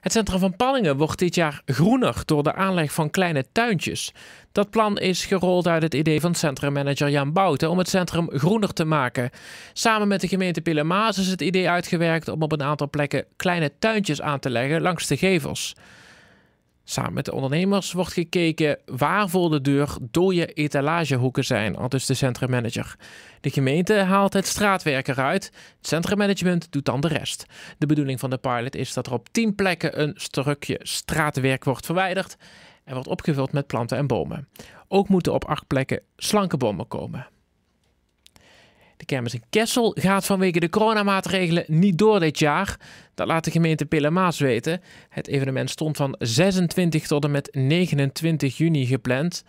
Het centrum van Pallingen wordt dit jaar groener door de aanleg van kleine tuintjes. Dat plan is gerold uit het idee van centrummanager Jan Bouten om het centrum groener te maken. Samen met de gemeente Pillemaas is het idee uitgewerkt om op een aantal plekken kleine tuintjes aan te leggen langs de gevels. Samen met de ondernemers wordt gekeken waar voor de deur dode etalagehoeken zijn, al dus de centrummanager. De gemeente haalt het straatwerk eruit, het centrummanagement doet dan de rest. De bedoeling van de pilot is dat er op 10 plekken een stukje straatwerk wordt verwijderd en wordt opgevuld met planten en bomen. Ook moeten op acht plekken slanke bomen komen. De kermis in Kessel gaat vanwege de coronamaatregelen niet door dit jaar. Dat laat de gemeente Pillemaas weten. Het evenement stond van 26 tot en met 29 juni gepland.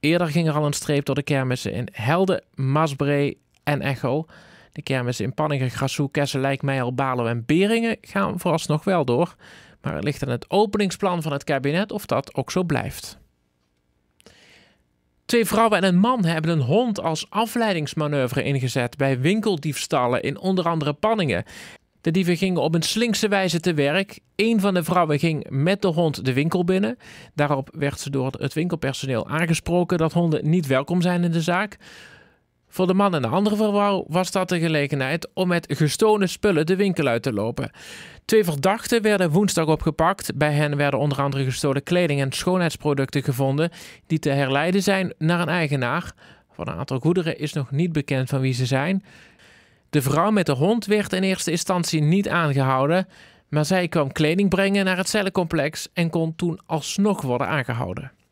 Eerder ging er al een streep door de kermissen in Helden, Maasbree en Echo. De kermissen in Panningen, Grassoe, Kessel, Lijkmeijer, Balen en Beringen gaan vooralsnog wel door. Maar het ligt aan het openingsplan van het kabinet of dat ook zo blijft. Twee vrouwen en een man hebben een hond als afleidingsmanoeuvre ingezet bij winkeldiefstallen in onder andere Panningen. De dieven gingen op een slinkse wijze te werk. Een van de vrouwen ging met de hond de winkel binnen. Daarop werd ze door het winkelpersoneel aangesproken dat honden niet welkom zijn in de zaak. Voor de man en de andere vrouw was dat de gelegenheid om met gestolen spullen de winkel uit te lopen. Twee verdachten werden woensdag opgepakt. Bij hen werden onder andere gestolen kleding en schoonheidsproducten gevonden die te herleiden zijn naar een eigenaar. Van een aantal goederen is nog niet bekend van wie ze zijn. De vrouw met de hond werd in eerste instantie niet aangehouden, maar zij kwam kleding brengen naar het cellencomplex en kon toen alsnog worden aangehouden.